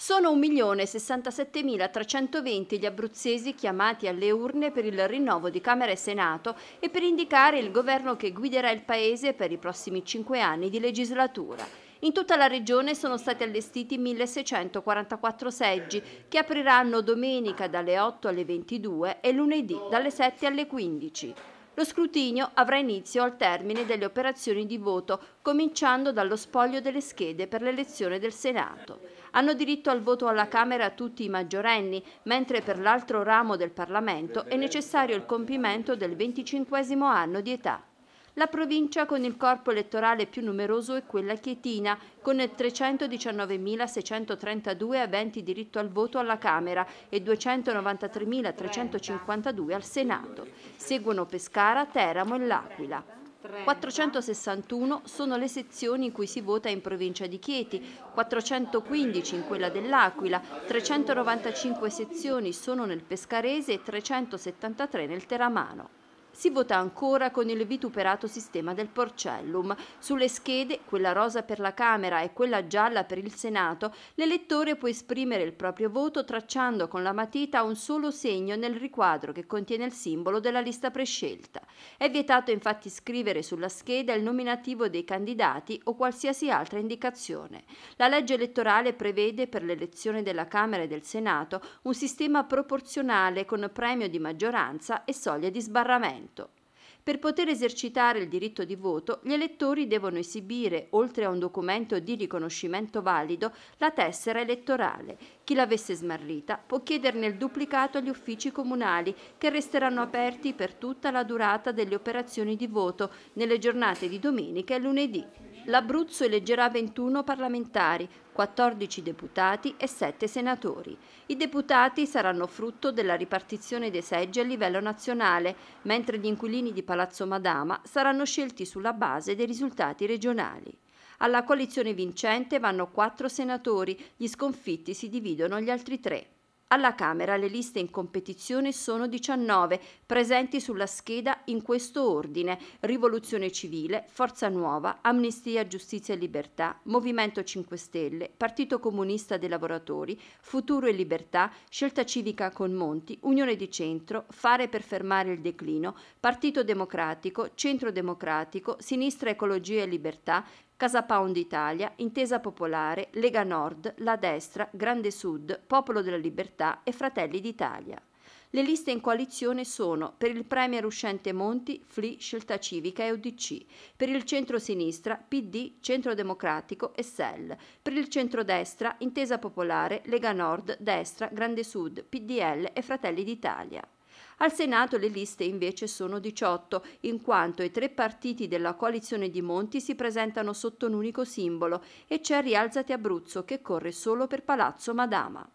Sono 1.067.320 gli abruzzesi chiamati alle urne per il rinnovo di Camera e Senato e per indicare il governo che guiderà il Paese per i prossimi cinque anni di legislatura. In tutta la regione sono stati allestiti 1.644 seggi che apriranno domenica dalle 8 alle 22 e lunedì dalle 7 alle 15. Lo scrutinio avrà inizio al termine delle operazioni di voto, cominciando dallo spoglio delle schede per l'elezione del Senato. Hanno diritto al voto alla Camera tutti i maggiorenni, mentre per l'altro ramo del Parlamento è necessario il compimento del 25 anno di età. La provincia con il corpo elettorale più numeroso è quella chietina, con 319.632 aventi diritto al voto alla Camera e 293.352 al Senato. Seguono Pescara, Teramo e L'Aquila. 461 sono le sezioni in cui si vota in provincia di Chieti, 415 in quella dell'Aquila, 395 sezioni sono nel Pescarese e 373 nel Teramano si vota ancora con il vituperato sistema del Porcellum. Sulle schede, quella rosa per la Camera e quella gialla per il Senato, l'elettore può esprimere il proprio voto tracciando con la matita un solo segno nel riquadro che contiene il simbolo della lista prescelta. È vietato infatti scrivere sulla scheda il nominativo dei candidati o qualsiasi altra indicazione. La legge elettorale prevede per l'elezione della Camera e del Senato un sistema proporzionale con premio di maggioranza e soglie di sbarramento. Parlamento. Per poter esercitare il diritto di voto, gli elettori devono esibire, oltre a un documento di riconoscimento valido, la tessera elettorale. Chi l'avesse smarrita può chiederne il duplicato agli uffici comunali, che resteranno aperti per tutta la durata delle operazioni di voto, nelle giornate di domenica e lunedì l'Abruzzo eleggerà 21 parlamentari, 14 deputati e 7 senatori. I deputati saranno frutto della ripartizione dei seggi a livello nazionale, mentre gli inquilini di Palazzo Madama saranno scelti sulla base dei risultati regionali. Alla coalizione vincente vanno 4 senatori, gli sconfitti si dividono gli altri 3. Alla Camera le liste in competizione sono 19, presenti sulla scheda in questo ordine Rivoluzione Civile, Forza Nuova, Amnistia, Giustizia e Libertà, Movimento 5 Stelle, Partito Comunista dei Lavoratori, Futuro e Libertà, Scelta Civica con Monti, Unione di Centro, Fare per fermare il declino, Partito Democratico, Centro Democratico, Sinistra Ecologia e Libertà, Casa Pound Italia, Intesa Popolare, Lega Nord, La Destra, Grande Sud, Popolo della Libertà e Fratelli d'Italia. Le liste in coalizione sono per il Premier uscente Monti, FLI, Scelta Civica e UDC, per il centro-sinistra PD, Centro Democratico e SEL, per il centro-destra Intesa Popolare, Lega Nord, Destra, Grande Sud, PDL e Fratelli d'Italia. Al Senato le liste invece sono 18, in quanto i tre partiti della coalizione di Monti si presentano sotto un unico simbolo e c'è Rialzati Abruzzo che corre solo per Palazzo Madama.